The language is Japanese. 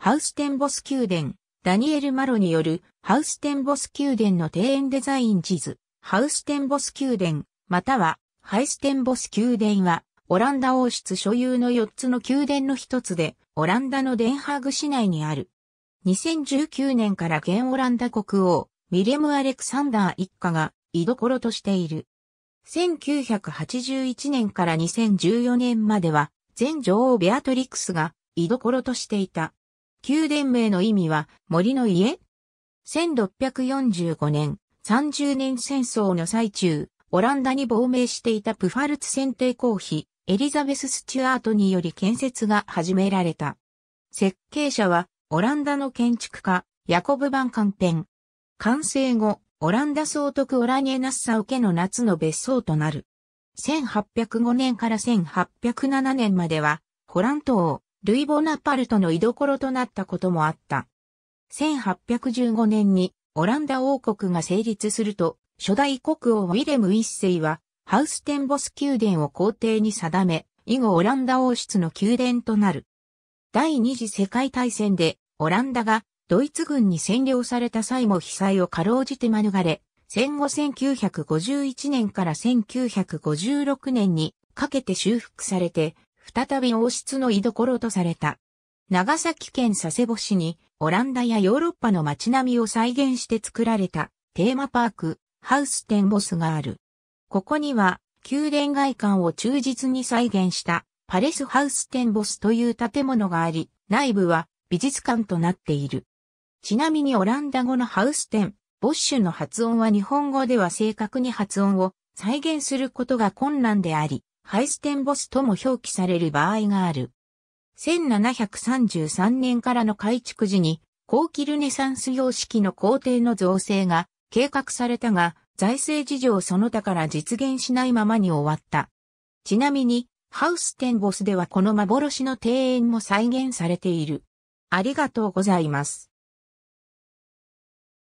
ハウステンボス宮殿、ダニエル・マロによる、ハウステンボス宮殿の庭園デザイン地図、ハウステンボス宮殿、または、ハイステンボス宮殿は、オランダ王室所有の4つの宮殿の一つで、オランダのデンハーグ市内にある。2019年から現オランダ国王、ミレム・アレクサンダー一家が居所としている。1981年から2014年までは、前女王ベアトリックスが居所としていた。宮殿名の意味は森の家 ?1645 年、30年戦争の最中、オランダに亡命していたプファルツ選定公妃、エリザベス・スチュアートにより建設が始められた。設計者は、オランダの建築家、ヤコブ・バンカンペン。完成後、オランダ総督オラニエナッサウ家の夏の別荘となる。1805年から1807年までは、ホラン島、ルイ・ボナパルトの居所となったこともあった。1815年にオランダ王国が成立すると、初代国王ウィレム一世は、ハウステンボス宮殿を皇帝に定め、以後オランダ王室の宮殿となる。第二次世界大戦で、オランダがドイツ軍に占領された際も被災をかろうじて免れ、戦後1951年から1956年にかけて修復されて、再び王室の居所とされた。長崎県佐世保市に、オランダやヨーロッパの街並みを再現して作られたテーマパーク、ハウステンボスがある。ここには、宮殿外観を忠実に再現したパレスハウステンボスという建物があり、内部は美術館となっている。ちなみにオランダ語のハウステン、ボッシュの発音は日本語では正確に発音を再現することが困難であり、ハイステンボスとも表記される場合がある。1733年からの改築時に、後期ルネサンス様式の工程の造成が計画されたが、財政事情その他から実現しないままに終わった。ちなみに、ハウステンボスではこの幻の庭園も再現されている。ありがとうございます。